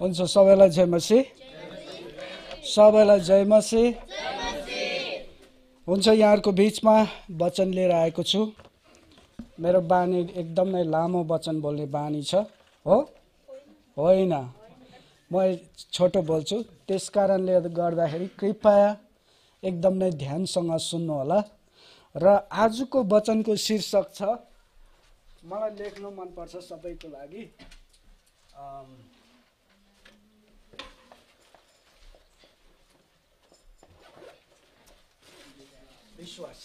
हुन्छ सबैलाई जय मसी सबैलाई जय मसी हुन्छ यहाँहरूको बिचमा वचन लिएर आएको छु मेरो बानी एकदमै लामो वचन बोल्ने बानी छ हो होइन म छोटो बोल्छु त्यस कारणले गर्दाखेरि कृपया एकदमै ध्यानसँग सुन्नु होला र आजको वचनको शीर्षक छ मलाई लेख्नु मनपर्छ सबैको लागि विश्वास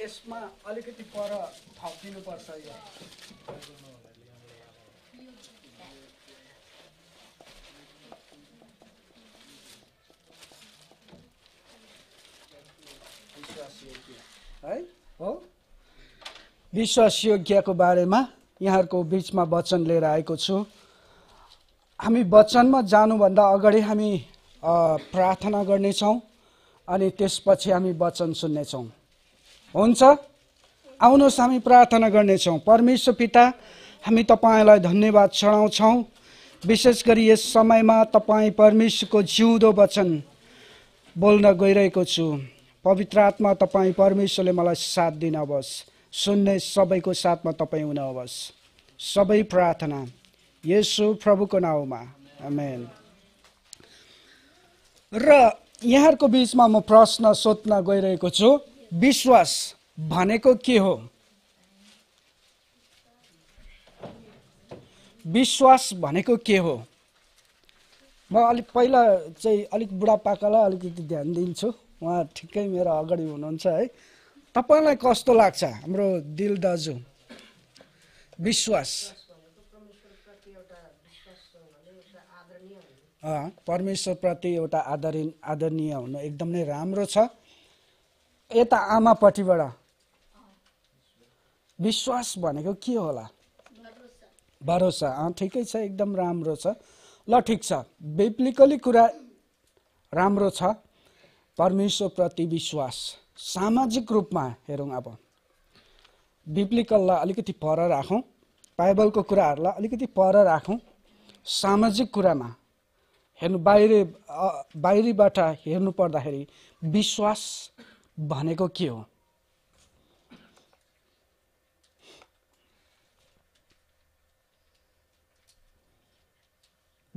यसमा अलिकति पर थपिनुपर्छ यो है हो विश्वासयोग्यको बारेमा यहाँहरूको बिचमा वचन लिएर आएको छु हामी वचनमा जानुभन्दा अगाडि हामी प्रार्थना गर्नेछौँ अनि त्यसपछि हामी वचन सुन्नेछौँ हुन्छ आउनुहोस् हामी प्रार्थना गर्नेछौँ परमेश्वर पिता हामी तपाईँलाई धन्यवाद चढाउँछौँ विशेष गरी यस समयमा तपाईँ परमेश्वरको जिउँदो वचन बोल्न गइरहेको छु पवित्र आत्मा तपाईँ परमेश्वरले मलाई साथ दिनुहोस् सुन्ने सबैको साथमा तपाईँ हुनुहोस् सबै प्रार्थना यसो प्रभुको नाउँमा र यहाँहरूको बिचमा म प्रश्न सोध्न गइरहेको छु विश्वास भनेको के हो विश्वास भनेको के हो म अलिक पहिला चाहिँ अलिक बुढापाकालाई अलिकति ध्यान दिन्छु उहाँ ठिकै मेरो अगाडि हुनुहुन्छ है तपाईँलाई कस्तो लाग्छ हाम्रो दिल दाजु विश्वास परमेश्वरप्रति एउटा आदरी आदरणीय हुनु एकदम नै राम्रो छ यता आमापट्टिबाट विश्वास भनेको के होला भरोसा अँ ठिकै छ एकदम राम्रो छ ल ठिक छ बिप्लिकली कुरा राम्रो छ परमेश्वरप्रति विश्वास सामाजिक रूपमा हेरौँ अब बिप्लिकललाई अलिकति पर राखौँ बाइबलको कुराहरूलाई अलिकति पर राखौँ सामाजिक कुरामा हेर्नु बाहिर बाहिरीबाट हेर्नु पर्दाखेरि विश्वास भनेको के हो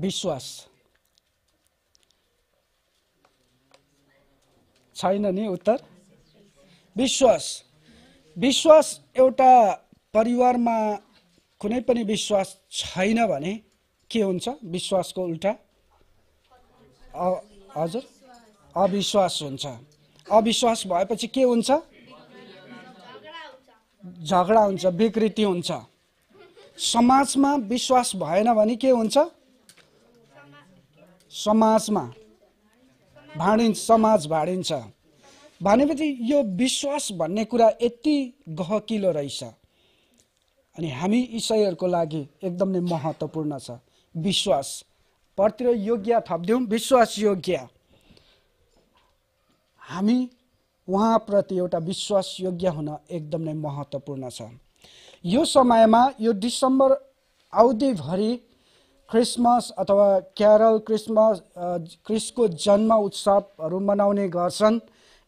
विश्वास छैन नि उत्तर विश्वास विश्वास एउटा परिवारमा कुनै पनि विश्वास छैन भने के हुन्छ विश्वासको उल्टा हजुर अविश्वास हुन्छ अविश्वास भएपछि के हुन्छ झगडा हुन्छ विकृति हुन्छ समाजमा विश्वास भएन भने के हुन्छ समाजमा भाँडिन्छ समाज भाँडिन्छ भनेपछि यो विश्वास भन्ने कुरा यति गहकिलो रहेछ अनि हामी इसाईहरूको लागि एकदमै महत्त्वपूर्ण छ विश्वास योग्य थपिदिउँ योग्य हामी उहाँप्रति एउटा विश्वास योग्य हुन एकदम नै महत्त्वपूर्ण छ यो समयमा यो डिसेम्बर अवधिभरि क्रिसमस अथवा क्यारल क्रिसमस क्रिसको जन्म उत्सवहरू मनाउने गर्छन्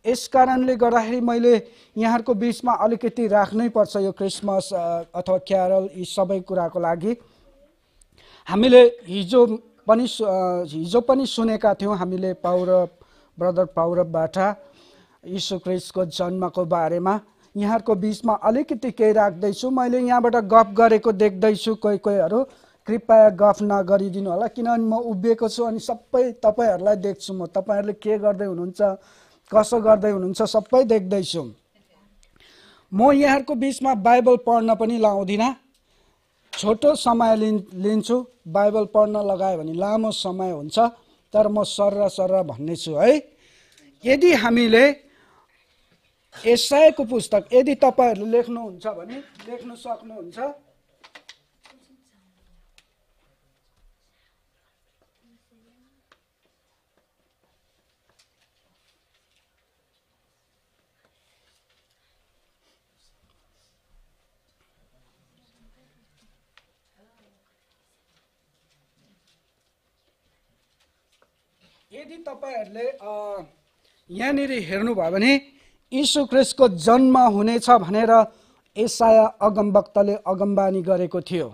यस कारणले गर्दाखेरि मैले यहाँहरूको बिचमा अलिकति राख्नै पर्छ यो क्रिसमस अथवा क्यारल यी सबै कुराको लागि हामीले हिजो पनि हिजो पनि सुनेका थियौँ हामीले पौरव ब्रदर पौरवबाट यीशु क्रिस्टको जन्मको बारेमा यहाँहरूको बिचमा अलिकति केही राख्दैछु मैले यहाँबाट गफ गरेको देख्दैछु कोही कोहीहरू कृपया गफ नगरिदिनु होला किनभने म उभिएको छु अनि सबै तपाईँहरूलाई देख्छु म तपाईँहरूले के गर्दै हुनुहुन्छ कसो गर्दै हुनुहुन्छ सबै देख्दैछु म यहाँहरूको बिचमा बाइबल पढ्न पनि लाउँदिनँ छोटो समय लिन् लिन्छु बाइबल पढ्न लगायो भने लामो समय हुन्छ तर म सर भन्ने छु है यदि हामीले एसआईको पुस्तक यदि तपाईँहरूले लेख्नुहुन्छ भने लेख्नु सक्नुहुन्छ यदि तपाईँहरूले यहाँनिर हेर्नुभयो भने यीशु क्रिस्टको जन्म हुनेछ भनेर एसाया अगमवक्तले अगमबानी गरेको थियो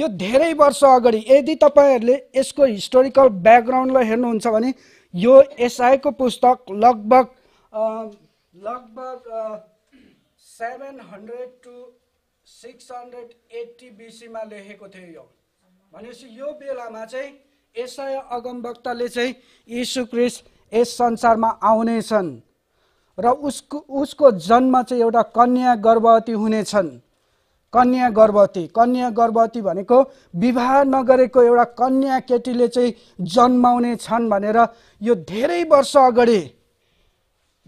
यो धेरै वर्ष अगाडि यदि तपाईँहरूले यसको हिस्टोरिकल ब्याकग्राउन्डलाई हेर्नुहुन्छ भने यो एसआईको पुस्तक लगभग लगभग seven hundred to six hundred eighty बिसीमा लेखेको थियो यो भनेपछि यो बेलामा चाहिँ यसय अगमवक्ताले चाहिँ यीशु क्रिस्ट यस संसारमा आउनेछन् र उसको उसको जन्म चाहिँ एउटा कन्या गर्भवती हुनेछन् कन्या गर्भवती कन्या गर्भवती भनेको विवाह नगरेको एउटा कन्या केटीले चाहिँ जन्माउने छन् भनेर यो धेरै वर्ष अगाडि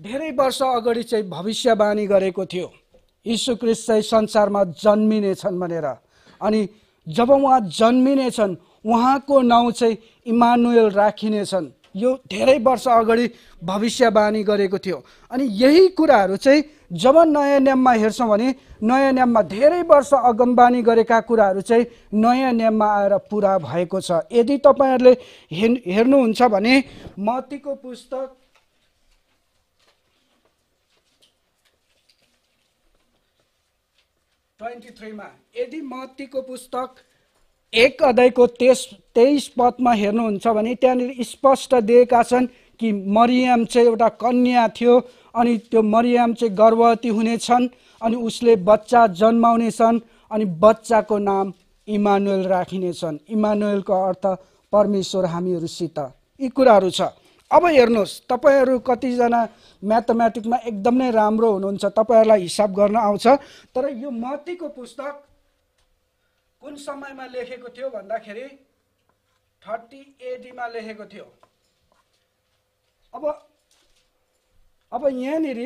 धेरै वर्ष अगाडि चाहिँ भविष्यवाणी गरेको थियो यीशु क्रिस्ट चाहिँ संसारमा जन्मिनेछन् भनेर अनि जब उहाँ जन्मिनेछन् उहाँको नाउँ चाहिँ इमानुएल राखिनेछन् यो धेरै वर्ष अगाडि भविष्यवाणी गरेको थियो अनि यही कुराहरू चाहिँ जब नयाँ नियममा हेर्छौँ भने नयाँ नियममा धेरै वर्ष अगमबानी गरेका कुराहरू चाहिँ नयाँ नियममा आएर पुरा भएको छ यदि तपाईँहरूले हे हेर्नुहुन्छ भने मतीको पुस्तक ट्वेन्टी थ्रीमा यदि मतीको पुस्तक एक अध्यायको तेस तेइस पदमा हेर्नुहुन्छ भने त्यहाँनिर स्पष्ट दिएका छन् कि मरियम चाहिँ एउटा कन्या थियो अनि त्यो मरियम चाहिँ गर्भवती हुनेछन् अनि उसले बच्चा जन्माउनेछन् अनि बच्चाको नाम इमानुएल राखिनेछन् इमानुएलको अर्थ परमेश्वर हामीहरूसित यी कुराहरू छ अब हेर्नुहोस् तपाईँहरू कतिजना म्याथमेटिकमा एकदमै राम्रो हुनुहुन्छ तपाईँहरूलाई हिसाब गर्न आउँछ तर यो मतीको पुस्तक कुन समयमा लेखेको थियो भन्दाखेरि थर्टी एडीमा लेखेको थियो अब अब यहाँनिर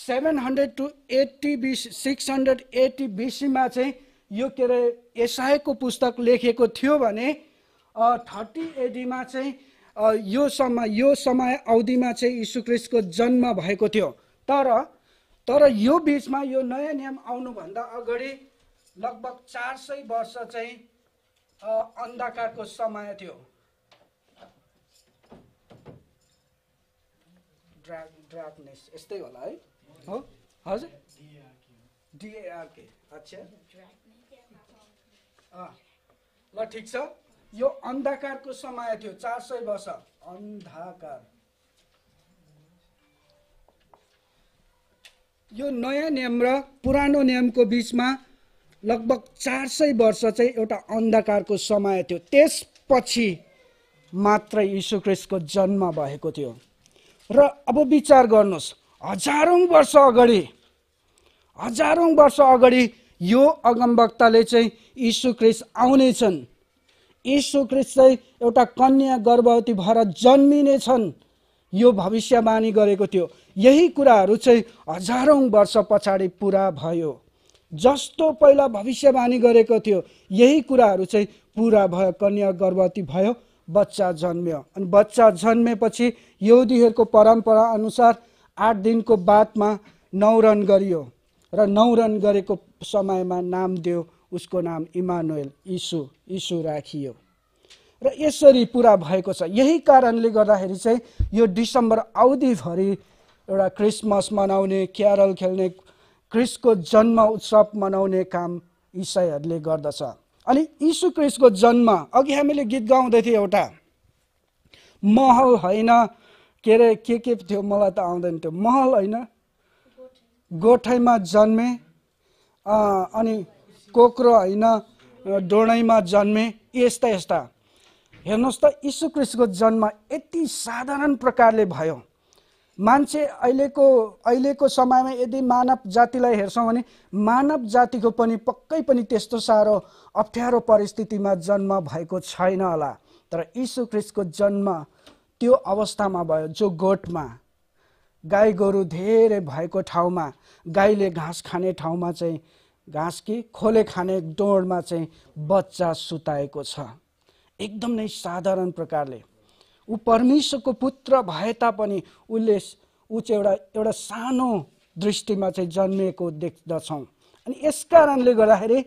seven hundred to eighty BC six hundred eighty बिसीमा चाहिँ यो के अरे एसआईको पुस्तक लेखेको थियो भने थर्टी एडीमा चाहिँ यो समय यो समय अवधिमा चाहिँ यीशुक्रिस्टको जन्म भएको थियो तर तर यो बिचमा यो नयाँ नियम आउनुभन्दा अगाडि लगभग चार सय वर्ष चाहिँ अन्धकारको समय थियो ड्राग ड्रागनेस यस्तै होला है हो हजुर डिएआरके अच्छा ल ठिक छ यो अन्धकारको समय थियो चार सय वर्ष अन्धकार यो नयाँ नियम र पुरानो नियमको बिचमा लगभग चार सय वर्ष चाहिँ एउटा अन्धकारको समय थियो त्यसपछि मात्र यीशुख्रिस्टको जन्म भएको थियो र अब विचार गर्नुहोस् हजारौँ वर्ष अगाडि हजारौँ वर्ष अगाडि यो अगमवक्ताले चाहिँ यीशुख्रिस्ट आउनेछन् क्रिस्ट चाहिँ एउटा कन्या गर्भवती भएर जन्मिने छन् यो भविष्यवाणी गरेको थियो यही कुराहरू चाहिँ हजारौँ वर्ष पछाडि पुरा भयो जस्तो पहिला भविष्यवाणी गरेको थियो यही कुराहरू चाहिँ पुरा भयो कन्या गर्भवती भयो बच्चा जन्म्यो अनि बच्चा जन्मेपछि यहुदीहरूको परम्परा अनुसार आठ दिनको बादमा नौरन गरियो र नौरन गरेको समयमा नाम दियो उसको नाम इमानुएल इसु इसु राखियो र यसरी पुरा भएको छ यही कारणले गर्दाखेरि चाहिँ यो डिसम्बर अवधिभरि एउटा क्रिसमस मनाउने क्यारल खेल्ने क्रिस्टको जन्म उत्सव मनाउने काम इसाईहरूले गर्दछ अनि यीशु क्रिस्टको जन्म अघि हामीले गीत गाउँदै थियौँ एउटा महल होइन के अरे के के थियो मलाई त आउँदैन थियो महल होइन गोठैमा जन्मे अनि कोक्रो होइन डोडैमा जन्मे यस्ता यस्ता हेर्नुहोस् त यीशु क्रिस्टको जन्म यति साधारण प्रकारले भयो मान्छे अहिलेको अहिलेको समयमा यदि मानव जातिलाई हेर्छौँ भने मानव जातिको पनि पक्कै पनि त्यस्तो साह्रो अप्ठ्यारो परिस्थितिमा जन्म भएको छैन होला तर यीशु ख्रिस्टको जन्म त्यो अवस्थामा भयो जो गोठमा गाई गोरु धेरै भएको ठाउँमा गाईले घाँस खाने ठाउँमा चाहिँ घाँस कि खोले खाने डोडमा चाहिँ बच्चा सुताएको छ एकदम नै साधारण प्रकारले ऊ परमेश्वरको पुत्र भए तापनि उसले ऊ चाहिँ एउटा एउटा सानो दृष्टिमा चाहिँ जन्मिएको देख्दछौँ अनि यस कारणले गर्दाखेरि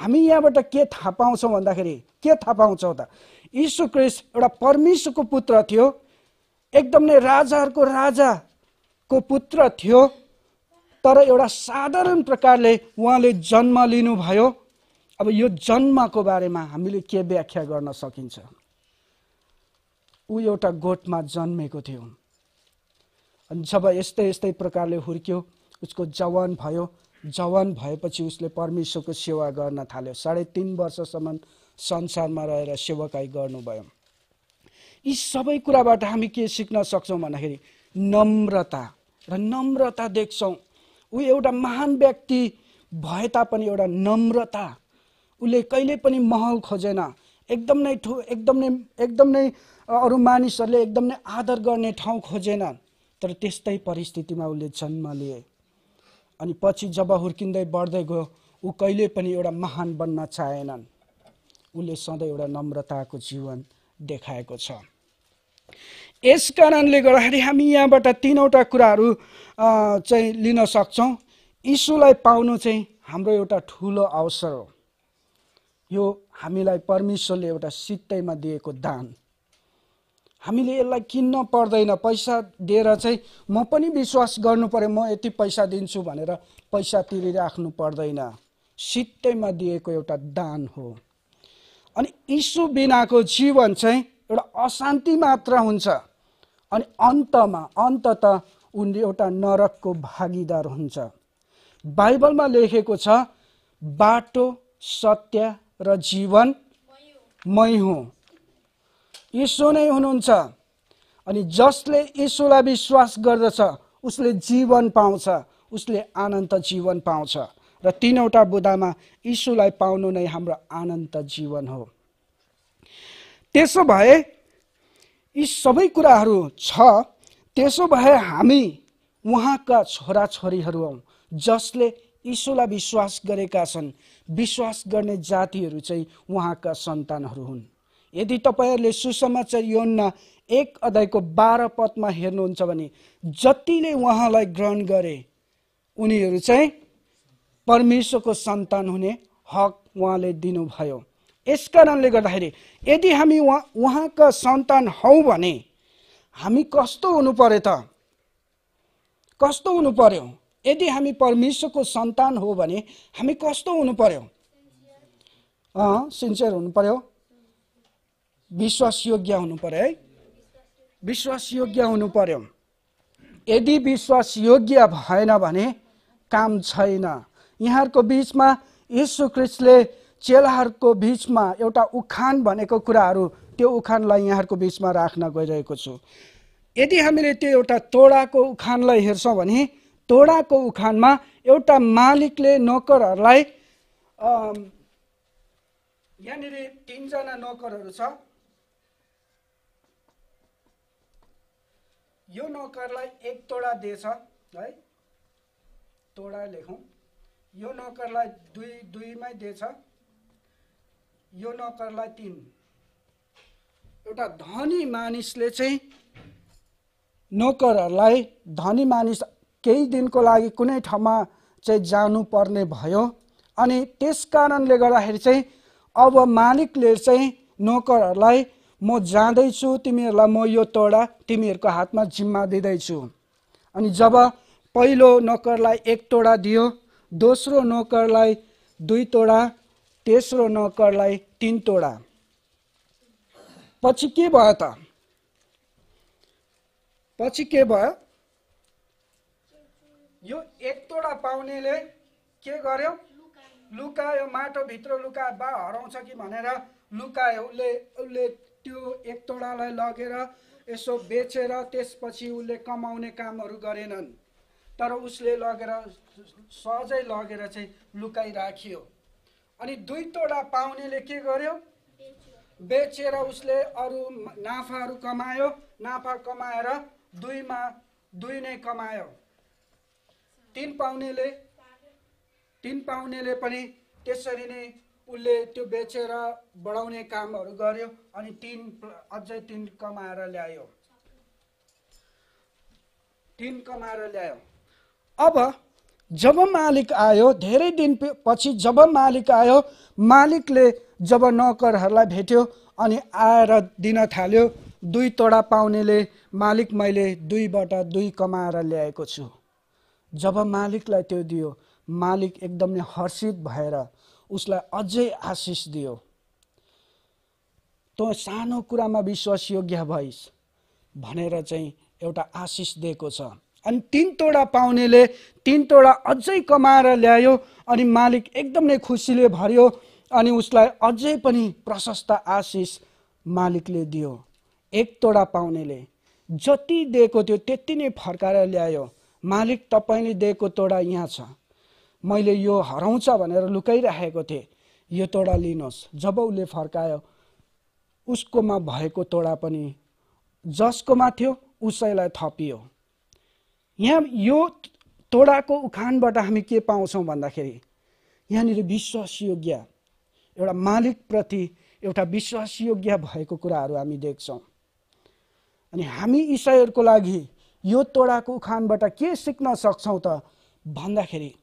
हामी यहाँबाट के थाहा पाउँछौँ भन्दाखेरि के थाहा पाउँछौँ त यीशु क्रिस्ट एउटा परमेश्वरको पुत्र थियो एकदम नै राजाहरूको राजाको पुत्र थियो तर एउटा साधारण प्रकारले उहाँले जन्म लिनुभयो अब यो जन्मको बारेमा हामीले के व्याख्या गर्न सकिन्छ ऊ एउटा गोठमा जन्मेको थियो अनि जब यस्तै यस्तै प्रकारले हुर्क्यो उसको जवान भयो जवान भएपछि उसले परमेश्वरको सेवा गर्न थाल्यो साढे तिन वर्षसम्म संसारमा रहेर सेवाकाई गर्नुभयो यी सबै कुराबाट हामी के सिक्न सक्छौँ भन्दाखेरि नम्रता र नम्रता देख्छौँ ऊ एउटा महान व्यक्ति भए तापनि एउटा नम्रता उसले कहिले पनि महल खोजेन एकदम नै ठु एकदम नै एकदम नै अरू मानिसहरूले एकदम नै आदर गर्ने ठाउँ खोजेनन् तर त्यस्तै परिस्थितिमा उसले जन्म लिए अनि पछि जब हुर्किँदै बढ्दै गयो ऊ कहिले पनि एउटा महान बन्न चाहेनन् उसले सधैँ एउटा नम्रताको जीवन देखाएको छ यस कारणले गर्दाखेरि हामी यहाँबाट तिनवटा कुराहरू चाहिँ लिन सक्छौँ इसुलाई पाउनु चाहिँ हाम्रो एउटा ठुलो अवसर हो यो हामीलाई परमेश्वरले एउटा सित्तैमा दिएको दान हामीले यसलाई किन्न पर्दैन पैसा दिएर चाहिँ म पनि विश्वास गर्नु पऱ्यो म यति पैसा दिन्छु भनेर पैसा तिरिराख्नु पर्दैन सित्तैमा दिएको एउटा दान हो अनि यीशु बिनाको जीवन चाहिँ एउटा अशान्ति मात्र हुन्छ अनि अन्तमा अन्त त उनले एउटा नरकको भागीदार हुन्छ बाइबलमा लेखेको छ बाटो सत्य र जीवन मै हुँ यसो नै हुनुहुन्छ अनि जसले यसोलाई विश्वास गर्दछ उसले जीवन पाउँछ उसले आनन्द जीवन पाउँछ र तिनवटा बुदामा यीशुलाई पाउनु नै हाम्रो आनन्द जीवन हो त्यसो भए यी सबै कुराहरू छ त्यसो भए हामी उहाँका छोराछोरीहरू हौ जसले यीशुलाई विश्वास गरेका छन् विश्वास गर्ने जातिहरू चाहिँ उहाँका सन्तानहरू हुन् यदि तपाईँहरूले सुसमाचार योन्ना एक अध्यायको बाह्र पदमा हेर्नुहुन्छ भने जतिले उहाँलाई ग्रहण गरे उनीहरू चाहिँ परमेश्वरको सन्तान हुने हक उहाँले दिनुभयो यस कारणले गर्दाखेरि यदि हामी उहाँ उहाँका सन्तान हौ भने हामी कस्तो हुनु पर्यो त कस्तो हुनु पर्यो यदि हामी परमेश्वरको सन्तान हो भने हामी कस्तो हुनु पर्यो सिन्सियर हुनु पर्यो विश्वासयोग्य हुनु पऱ्यो है विश्वासयोग्य हुनु पर्यो यदि विश्वासयोग्य भएन भने काम छैन यहाँहरूको बिचमा यीशु क्रिस्टले चेलाहरूको बिचमा एउटा उखान भनेको कुराहरू त्यो उखानलाई यहाँहरूको बिचमा राख्न गइरहेको छु यदि हामीले त्यो एउटा तोडाको उखानलाई हेर्छौँ भने तोडाको उखानमा एउटा मालिकले नोकरहरूलाई यहाँनिर तिनजना नोकरहरू छ यो नोकरलाई एक तोडा दिएछ है तोडा लेखौँ यो नोकरलाई दुई दुईमै दिएछ यो नोकरलाई तिन एउटा धनी मानिसले चाहिँ नोकरहरूलाई धनी मानिस केही दिनको लागि कुनै ठाउँमा चाहिँ जानुपर्ने भयो अनि त्यस कारणले गर्दाखेरि चाहिँ अब मालिकले चाहिँ नोकरहरूलाई म जाँदैछु तिमीहरूलाई म यो तोडा तिमीहरूको हातमा जिम्मा दिँदैछु अनि जब पहिलो नोकरलाई एक तोडा दियो दोस्रो नोकरलाई दुई तोडा तेस्रो नोकरलाई तिन तोडा पछि के भयो त पछि के भयो यो एक तोडा पाउनेले के गर्यो लुकायो माटोभित्र लुका बा हराउँछ कि भनेर लुकायो उसले उसले त्यो एक तोडालाई लगेर यसो बेचेर त्यसपछि उसले कमाउने कामहरू गरेनन् तर उसले लगेर सहजै लगेर चाहिँ लुकाइराखियो अनि दुई तोडा पाउनेले के गर्यो बेचेर उसले अरू नाफाहरू कमायो नाफा कमाएर दुईमा दुई नै कमायो तिन पाउनेले तिन पाउनेले पनि त्यसरी नै उसले त्यो बेचेर बढाउने कामहरू गर्यो अनि टिन अझै टिन कमाएर ल्यायो टिन कमाएर ल्यायो अब जब मालिक आयो धेरै दिन पछि जब मालिक आयो मालिकले जब नौकरहरूलाई भेट्यो अनि आएर दिन थाल्यो दुई तोडा पाउनेले मालिक मैले दुईबाट दुई कमाएर ल्याएको छु जब मालिकलाई त्यो दियो मालिक एकदमै हर्षित भएर उसलाई अझै आशिष दियो तँ सानो कुरामा विश्वास योग्य भइस् भनेर चाहिँ एउटा आशिष दिएको छ अनि तिन तोडा पाउनेले तिन तोडा अझै कमाएर ल्यायो अनि मालिक एकदमै खुसीले भर्यो अनि उसलाई अझै पनि प्रशस्त आशिष मालिकले दियो एक तोडा पाउनेले जति दिएको थियो त्यति नै फर्काएर ल्यायो मालिक तपाईँले दिएको तोडा यहाँ छ मैले यो हराउँछ भनेर लुकाइराखेको थिएँ यो तोडा लिनुहोस् जब उसले फर्कायो उसकोमा भएको तोडा पनि जसकोमा थियो उसैलाई थपियो यहाँ यो तोडाको उखानबाट हामी के पाउँछौँ भन्दाखेरि यहाँनिर विश्वासयोग्य एउटा मालिकप्रति एउटा विश्वासयोग्य भएको कुराहरू हामी देख्छौँ अनि हामी इसाईहरूको लागि यो तोडाको उखानबाट के सिक्न सक्छौँ त भन्दाखेरि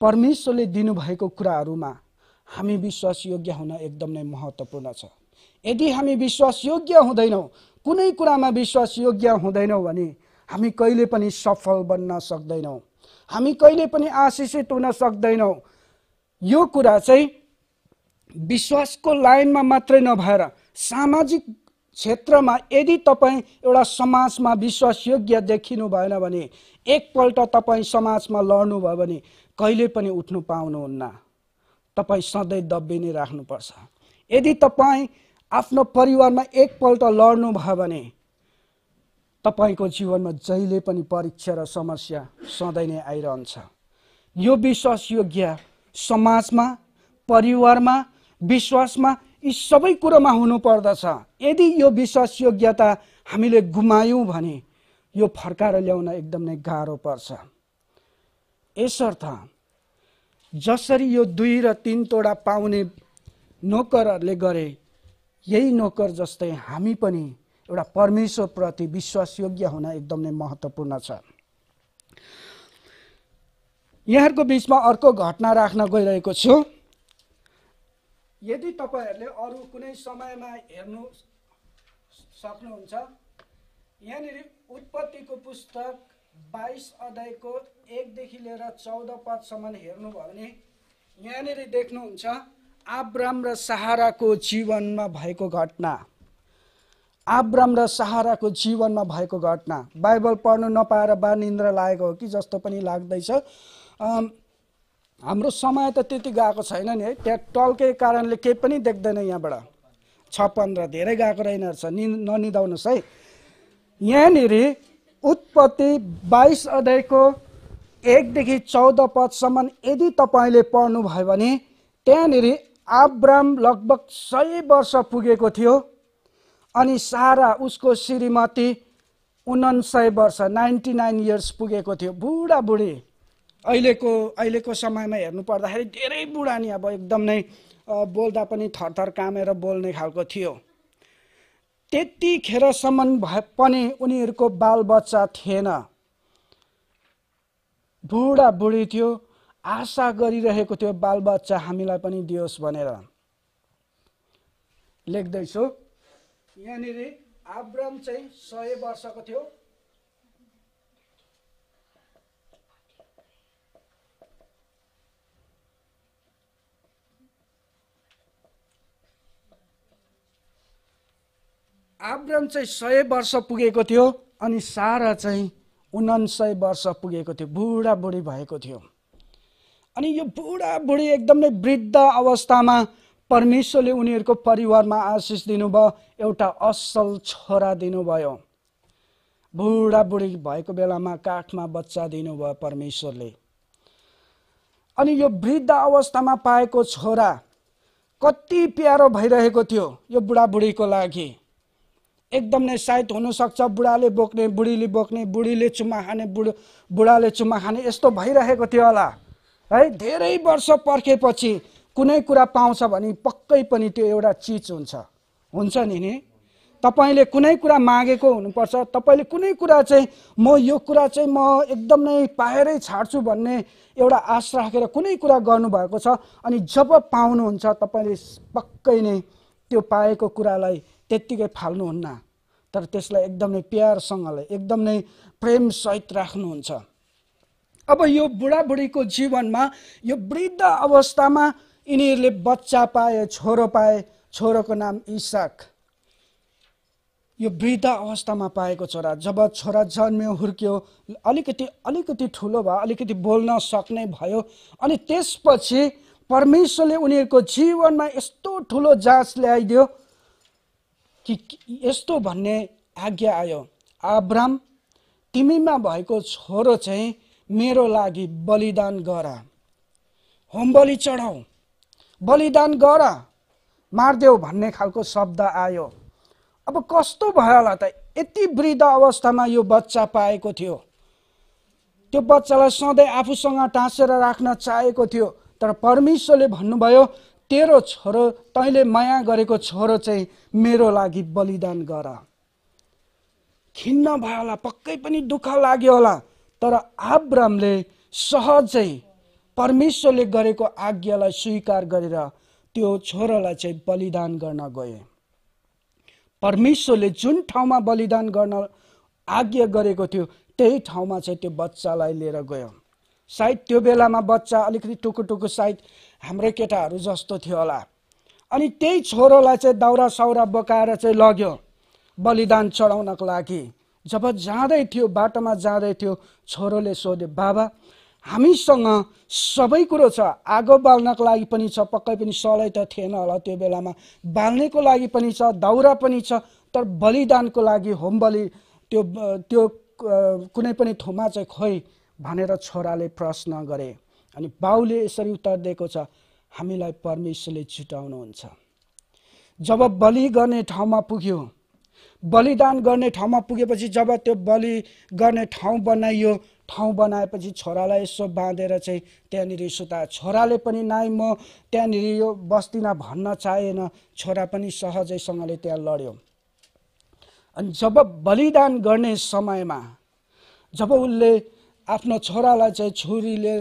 परमेश्वरले दिनुभएको कुराहरूमा हामी विश्वासयोग्य हुन एकदम नै महत्त्वपूर्ण छ यदि हामी विश्वासयोग्य हुँदैनौँ कुनै कुरामा विश्वासयोग्य हुँदैनौँ भने हामी कहिले पनि सफल बन्न सक्दैनौँ हामी कहिले पनि आशिषित हुन सक्दैनौँ यो कुरा चाहिँ विश्वासको लाइनमा मात्रै नभएर सामाजिक क्षेत्रमा यदि तपाईँ एउटा समाजमा विश्वासयोग्य देखिनु भएन भने एकपल्ट तपाईँ समाजमा लड्नुभयो भने कहिले पनि उठ्नु पाउनुहुन्न तपाईँ सधैँ दबी नै राख्नुपर्छ यदि तपाईँ आफ्नो परिवारमा एकपल्ट लड्नुभयो भने तपाईँको जीवनमा जहिले पनि परीक्षा र समस्या सधैँ नै आइरहन्छ यो विश्वासयोग्य समाजमा परिवारमा विश्वासमा यी सबै कुरोमा हुनुपर्दछ यदि यो विश्वासयोग्यता हामीले गुमायौँ भने यो फर्काएर ल्याउन एकदम नै गाह्रो पर्छ यसर्थ जसरी यो दुई र तिन तोडा पाउने नोकरहरूले गरे यही नोकर जस्तै हामी पनि एउटा परमेश्वरप्रति विश्वासयोग्य हुन एकदमै महत्त्वपूर्ण छ यहाँहरूको बिचमा अर्को घटना राख्न गइरहेको छु यदि तपाईँहरूले अरू कुनै समयमा हेर्नु सक्नुहुन्छ यहाँनिर उत्पत्तिको पुस्तक बाइस अध्यायको एकदेखि लिएर चौध पदसम्म हेर्नुभयो भने यहाँनिर देख्नुहुन्छ आब्राम र सहाराको जीवनमा भएको घटना आब्राम र सहाराको जीवनमा भएको घटना बाइबल पढ्नु नपाएर बा निन्द्रा लागेको हो कि जस्तो पनि लाग्दैछ हाम्रो समय त त्यति गएको छैन नि है त्यहाँ टलकै कारणले केही पनि देख्दैन यहाँबाट छ पन्ध्र धेरै गएको रहेन रहेछ नि ननिदाउनुहोस् है यहाँनिर उत्पत्ति बाइस अध्यायको एकदेखि चौध पदसम्म यदि तपाईँले पढ्नुभयो भने त्यहाँनिर आब्राम लगभग सय वर्ष पुगेको थियो अनि सारा उसको श्रीमती उन्सय वर्ष नाइन्टी नाइन इयर्स पुगेको थियो बुढाबुढी अहिलेको अहिलेको समयमा हेर्नु पर्दाखेरि धेरै बुढा नि अब एकदम नै बोल्दा पनि थरथर कामेर बोल्ने खालको थियो त्यतिखेरसम्म भए पनि उनीहरूको बालबच्चा थिएन बुढाबुढी थियो आशा गरिरहेको थियो बालबच्चा हामीलाई पनि दियोस् भनेर लेख्दैछु यहाँनिर आब्रम चाहिँ सय वर्षको थियो आब्रम चाहिँ सय वर्ष पुगेको थियो अनि सारा चाहिँ उनान्सय वर्ष पुगेको थियो बुढाबुढी भएको थियो अनि यो बुढाबुढी एकदमै वृद्ध अवस्थामा परमेश्वरले उनीहरूको परिवारमा आशिष दिनुभयो एउटा असल छोरा दिनुभयो बुढाबुढी भएको बेलामा काठमा बच्चा दिनुभयो परमेश्वरले अनि यो वृद्ध अवस्थामा पाएको छोरा कति प्यारो भइरहेको थियो यो बुढाबुढीको लागि एकदम नै सायद हुनसक्छ बुढाले बोक्ने बुढीले बोक्ने बुढीले चुम्मा खाने बुढो बुढाले चुम्मा खाने यस्तो भइरहेको थियो होला है धेरै वर्ष पर्खेपछि कुनै कुरा पाउँछ भने पक्कै पनि त्यो एउटा चिज हुन्छ हुन्छ नि नि तपाईँले कुनै कुरा मागेको हुनुपर्छ तपाईँले कुनै कुरा चाहिँ म यो कुरा चाहिँ म एकदम नै पाएरै छाड्छु भन्ने एउटा आश राखेर कुनै कुरा गर्नुभएको छ अनि जब पाउनुहुन्छ तपाईँले पक्कै नै त्यो पाएको कुरालाई त्यत्तिकै फाल्नुहुन्न तर त्यसलाई एकदमै प्यारसँगले एकदम नै प्रेमसहित राख्नुहुन्छ अब यो बुढाबुढीको जीवनमा यो वृद्ध अवस्थामा यिनीहरूले बच्चा पाए छोरो पाए छोरोको नाम इसाक यो वृद्ध अवस्थामा पाएको छोरा जब छोरा जन्म्यो हुर्क्यो अलिकति अलिकति ठुलो भयो अलिकति बोल्न सक्ने भयो अनि त्यसपछि परमेश्वरले उनीहरूको जीवनमा यस्तो ठुलो जाँच ल्याइदियो कि यस्तो भन्ने आज्ञा आयो आब्राम तिमीमा भएको छोरो चाहिँ मेरो लागि बलिदान गर होम बलि चढाऊ बलिदान गर मारिदेऊ भन्ने खालको शब्द आयो अब कस्तो भयो होला त यति वृद्ध अवस्थामा यो बच्चा पाएको थियो त्यो बच्चालाई सधैँ आफूसँग टाँसेर राख्न चाहेको थियो तर परमेश्वरले भन्नुभयो तेरो छोरो तैँले माया गरेको छोरो चाहिँ मेरो लागि बलिदान गर खिन्न भयो होला पक्कै पनि दुःख लाग्यो होला तर आब्रामले सहजै परमेश्वरले गरेको आज्ञालाई स्वीकार गरेर त्यो छोरालाई चाहिँ बलिदान गर्न गए परमेश्वरले जुन ठाउँमा बलिदान गर्न आज्ञा गरेको थियो त्यही ठाउँमा चाहिँ त्यो बच्चालाई लिएर गयो सायद त्यो बेलामा बच्चा अलिकति टुकु टुकु सायद हाम्रै केटाहरू जस्तो थियो होला अनि त्यही छोरोलाई चाहिँ दाउरा साउरा बोकाएर चाहिँ लग्यो बलिदान चढाउनको लागि जब जाँदै थियो बाटोमा जाँदै थियो छोरोले सोध्यो बाबा हामीसँग सबै कुरो छ आगो बाल्नको लागि पनि छ पक्कै पनि सलै त थिएन होला त्यो बेलामा बाल्नेको लागि पनि छ दाउरा पनि छ तर बलिदानको लागि होम बलि त्यो त्यो कुनै पनि थोमा चाहिँ खोइ भनेर छोराले प्रश्न गरे अनि बाउले यसरी उत्तर दिएको छ हामीलाई परमेश्वरले छुटाउनुहुन्छ जब बलि गर्ने ठाउँमा पुग्यो बलिदान गर्ने ठाउँमा पुगेपछि जब त्यो बलि गर्ने ठाउँ बनाइयो ठाउँ बनाएपछि छोरालाई यसो बाँधेर चाहिँ त्यहाँनिर सुता छोराले पनि नाइ म त्यहाँनिर यो बस्दिनँ भन्न चाहेन छोरा पनि सहजैसँगले त्यहाँ लड्यो अनि जब बलिदान गर्ने समयमा जब उसले आफ्नो छोरालाई चाहिँ छोरी लिएर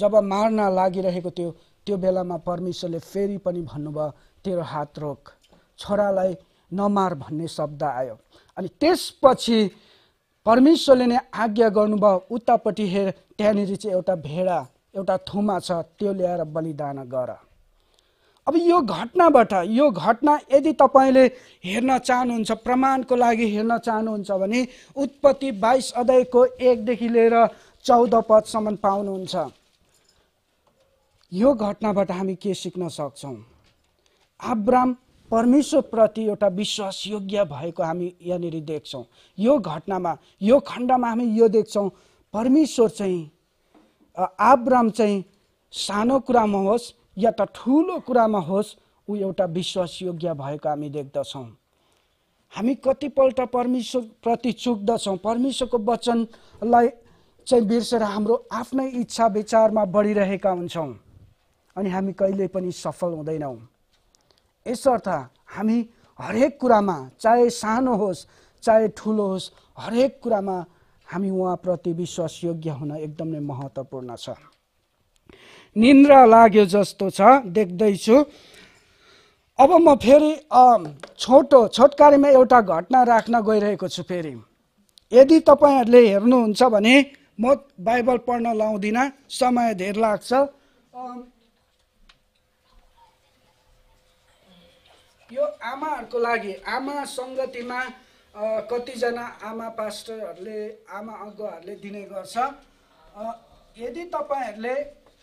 जब मार्न लागिरहेको थियो त्यो बेलामा परमेश्वरले फेरि पनि भन्नुभयो तेरो हात रोक छोरालाई नमार भन्ने शब्द आयो अनि त्यसपछि परमेश्वरले नै आज्ञा गर्नुभयो उतापट्टि हेर त्यहाँनिर चाहिँ एउटा भेडा एउटा थुमा छ त्यो ल्याएर बलिदान गर अब यो घटनाबाट यो घटना यदि तपाईँले हेर्न चाहनुहुन्छ प्रमाणको लागि हेर्न चाहनुहुन्छ भने उत्पत्ति बाइस अध्यायको एकदेखि लिएर चौध पदसम्म पाउनुहुन्छ यो घटनाबाट हामी के सिक्न सक्छौँ आब्राम परमेश्वरप्रति एउटा विश्वास योग्य भएको हामी यहाँनिर देख्छौँ यो घटनामा यो खण्डमा हामी यो देख्छौँ परमेश्वर चाहिँ आब्राम चाहिँ सानो कुरामा होस् या त ठुलो कुरामा होस् ऊ एउटा विश्वासयोग्य भएको हामी देख्दछौँ हामी कतिपल्ट परमेश्वरप्रति चुक्दछौँ परमेश्वरको वचनलाई चाहिँ बिर्सेर हाम्रो आफ्नै इच्छा विचारमा बढिरहेका हुन्छौँ अनि हामी कहिले पनि सफल हुँदैनौँ यसर्थ हामी हरेक कुरामा चाहे सानो होस् चाहे ठुलो होस् हरेक कुरामा हामी उहाँप्रति विश्वासयोग्य हुन एकदमै महत्त्वपूर्ण छ निन्द्रा लाग्यो जस्तो छ देख्दैछु अब म फेरि छोटो छोटकारीमा एउटा घटना राख्न गइरहेको छु फेरि यदि तपाईँहरूले हेर्नुहुन्छ भने म बाइबल पढ्न लाउँदिनँ समय धेर लाग्छ यो आमाहरूको लागि आमा सङ्गतिमा कतिजना आमा पास्टरहरूले आमा अगुवाहरूले दिने गर्छ यदि तपाईँहरूले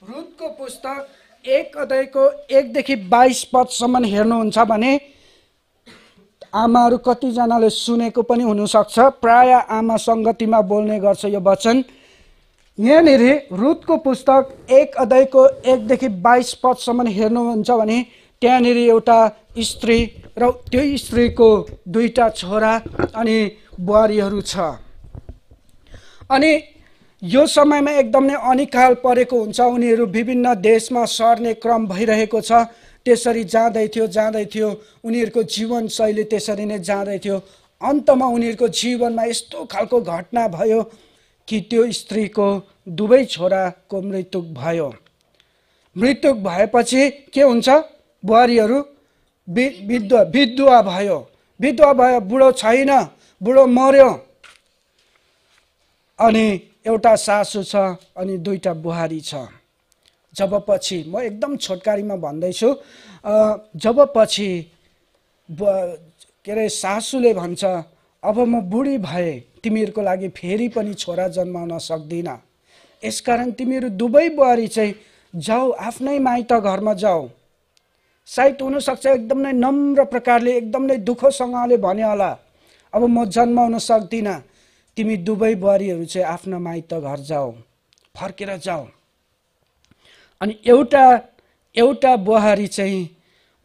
रुदको पुस्तक एक अध्यायको एकदेखि बाइस पदसम्म हेर्नुहुन्छ भने आमाहरू कतिजनाले सुनेको पनि हुनसक्छ प्राय आमा सङ्गतिमा बोल्ने गर्छ यो वचन यहाँनिर रुदको पुस्तक एक अध्यायको एकदेखि बाइस पदसम्म हेर्नुहुन्छ भने त्यहाँनिर एउटा स्त्री र त्यो स्त्रीको दुईवटा छोरा अनि बुहारीहरू छ अनि यो समयमा एकदम नै अनिकाल परेको हुन्छ उनीहरू विभिन्न देशमा सर्ने क्रम भइरहेको छ त्यसरी जाँदै थियो जाँदै थियो उनीहरूको जीवनशैली त्यसरी नै जाँदै थियो अन्तमा उनीहरूको जीवनमा यस्तो खालको घटना भयो कि त्यो स्त्रीको दुवै छोराको मृत्यु भयो मृत्यु भएपछि के हुन्छ बुहारीहरू विधवा विधवा भयो विधवा भयो बुढो छैन बुढो मर्यो अनि एउटा सासु छ अनि दुईवटा बुहारी छ जब पछि म एकदम छोटकारीमा भन्दैछु जब पछि के अरे सासूले भन्छ अब म बुढी भए तिमीहरूको लागि फेरि पनि छोरा जन्माउन सक्दिनँ यसकारण तिमीहरू दुवै बुहारी चाहिँ जाऊ आफ्नै माइत घरमा जाऊ सायद हुनसक्छ एकदम नै नम्र प्रकारले एकदम नै दुःखसँगले भन्यो होला अब म जन्माउन सक्दिनँ तिमी दुवै बुहारीहरू चाहिँ आफ्नो माइत घर जाऊ फर्केर जाऊ अनि एउटा एउटा बुहारी चाहिँ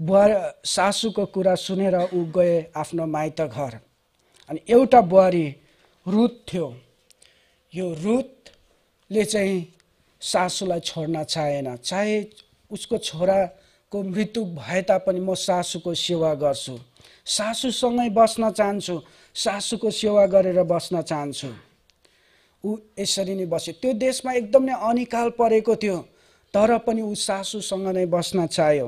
बुहार सासुको कुरा सुनेर ऊ गए आफ्नो माइत घर अनि एउटा बुहारी रुत थियो यो रुतले चाहिँ सासूलाई छोड्न चाहेन चाहे उसको छोराको मृत्यु भए तापनि म सासुको सेवा गर्छु सासुसँगै बस्न चाहन्छु सासूको सेवा गरेर बस्न चाहन्छु ऊ यसरी नै बस्यो त्यो देशमा एकदम नै अनिकाल परेको थियो तर पनि ऊ सासूसँग नै बस्न चाह्यो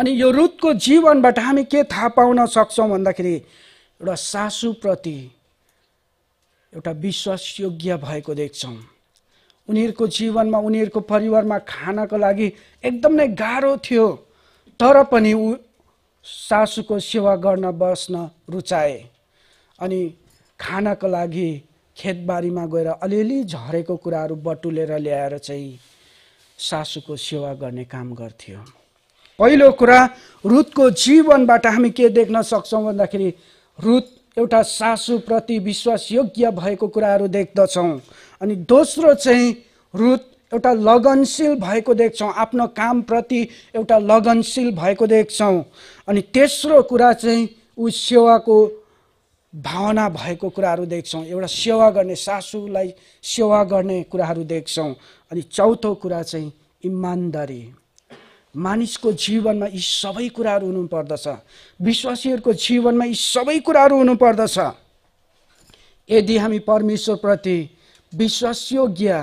अनि यो रुतको जीवनबाट हामी के थाहा पाउन सक्छौँ भन्दाखेरि एउटा सासूप्रति एउटा विश्वासयोग्य भएको देख्छौँ उनीहरूको जीवनमा उनीहरूको परिवारमा खानको लागि एकदम नै गाह्रो थियो तर पनि ऊ सासुको सेवा गर्न बस्न रुचाए अनि खानाको लागि खेतबारीमा गएर अलिअलि झरेको कुराहरू बटुलेर ल्याएर चाहिँ सासुको सेवा गर्ने काम गर्थ्यो पहिलो कुरा रुथको जीवनबाट हामी के देख्न सक्छौँ भन्दाखेरि रुथ एउटा सासूप्रति विश्वासयोग्य भएको कुराहरू देख्दछौँ अनि दोस्रो चाहिँ रुथ एउटा लगनशील भएको देख्छौँ आफ्नो कामप्रति एउटा लगनशील भएको देख्छौँ अनि तेस्रो कुरा चाहिँ ऊ सेवाको भावना भएको कुराहरू देख्छौँ एउटा सेवा गर्ने सासूलाई सेवा गर्ने कुराहरू देख्छौँ अनि चौथो कुरा चाहिँ इमान्दारी मानिसको जीवनमा यी सबै कुराहरू हुनुपर्दछ विश्वासीहरूको जीवनमा यी सबै कुराहरू हुनुपर्दछ यदि हामी परमेश्वरप्रति विश्वासयोग्य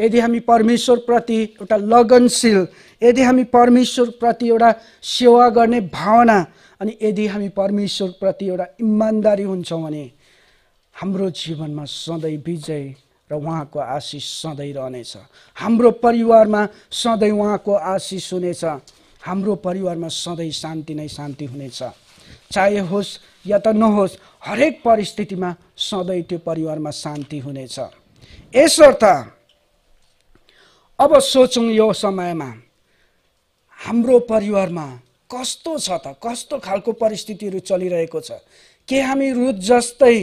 यदि हामी परमेश्वरप्रति एउटा लगनशील यदि हामी परमेश्वरप्रति एउटा सेवा गर्ने भावना अनि यदि हामी परमेश्वरप्रति एउटा इमान्दारी हुन्छौँ भने हाम्रो जीवनमा सधैँ विजय र उहाँको आशिष सधैँ रहनेछ हाम्रो परिवारमा सधैँ उहाँको आशिष हुनेछ हाम्रो परिवारमा सधैँ शान्ति नै शान्ति हुनेछ चाहे होस् या त नहोस् हरेक परिस्थितिमा सधैँ त्यो परिवारमा शान्ति हुनेछ यसर्थ अब सोचौँ यो समयमा हाम्रो परिवारमा कस्तो छ त कस्तो खालको परिस्थितिहरू चलिरहेको छ के हामी रुद जस्तै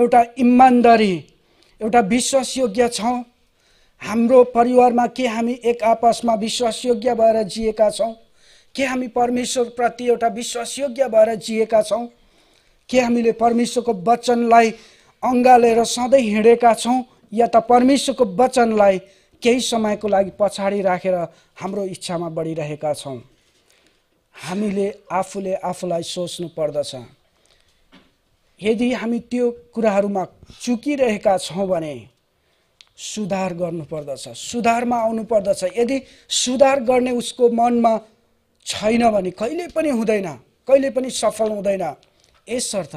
एउटा इमान्दारी एउटा विश्वासयोग्य छौँ हाम्रो परिवारमा के हामी एक आपसमा विश्वासयोग्य भएर जिएका छौँ के हामी परमेश्वरप्रति एउटा विश्वासयोग्य भएर जिएका छौँ के हामीले परमेश्वरको वचनलाई अँगालेर सधैँ हिँडेका छौँ या त परमेश्वरको वचनलाई केही समयको लागि पछाडि राखेर रा हाम्रो इच्छामा बढिरहेका छौँ हामीले आफूले आफूलाई सोच्नु पर्दछ यदि हामी त्यो कुराहरूमा चुकिरहेका छौँ भने सुधार गर्नुपर्दछ सुधारमा आउनुपर्दछ यदि सुधार गर्ने उसको मनमा छैन भने कहिले पनि हुँदैन कहिले पनि सफल हुँदैन यसर्थ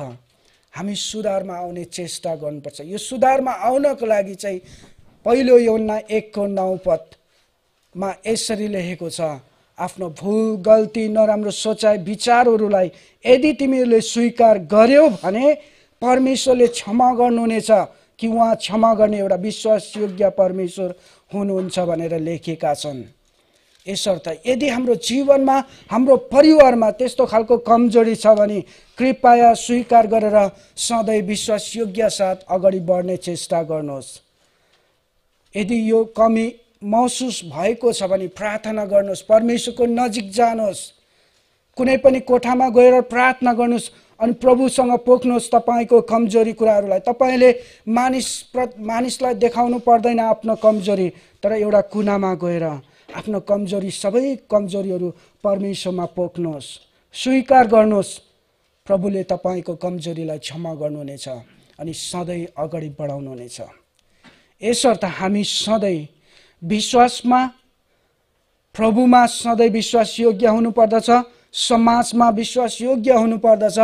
हामी सुधारमा आउने चेष्टा गर्नुपर्छ यो सुधारमा आउनको लागि चाहिँ पहिलो योन्ना एकको नौ पदमा यसरी लेखेको छ आफ्नो भुल गल्ती नराम्रो सोचाइ विचारहरूलाई यदि तिमीहरूले स्वीकार गर्यौ भने परमेश्वरले क्षमा गर्नुहुनेछ कि उहाँ क्षमा गर्ने एउटा विश्वासयोग्य परमेश्वर हुनुहुन्छ भनेर लेखेका छन् यसर्थ यदि हाम्रो जीवनमा हाम्रो परिवारमा त्यस्तो खालको कमजोरी छ भने कृपया स्वीकार गरेर सधैँ विश्वासयोग्य साथ अगाडि बढ्ने चेष्टा गर्नुहोस् यदि यो कमी महसुस भएको छ भने प्रार्थना गर्नुहोस् परमेश्वरको नजिक जानुहोस् कुनै पनि कोठामा गएर प्रार्थना गर्नुहोस् अनि प्रभुसँग पोख्नुहोस् तपाईँको कमजोरी कुराहरूलाई तपाईँले मानिस प्र मानिसलाई देखाउनु पर्दैन आफ्नो कमजोरी तर एउटा कुनामा गएर आफ्नो कमजोरी सबै कमजोरीहरू परमेश्वरमा पोख्नुहोस् स्वीकार गर्नुहोस् प्रभुले तपाईँको कमजोरीलाई क्षमा गर्नुहुनेछ अनि सधैँ अगाडि बढाउनुहुनेछ यसर्थ हामी सधैँ विश्वासमा प्रभुमा सधैँ विश्वासयोग्य हुनुपर्दछ समाजमा विश्वासयोग्य हुनुपर्दछ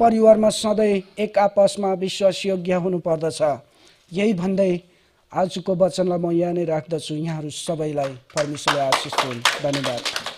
परिवारमा सधैँ एक आपसमा विश्वासयोग्य हुनुपर्दछ यही भन्दै आजको वचनलाई म यहाँ नै राख्दछु यहाँहरू सबैलाई परमेश्वरले आशिष धन्यवाद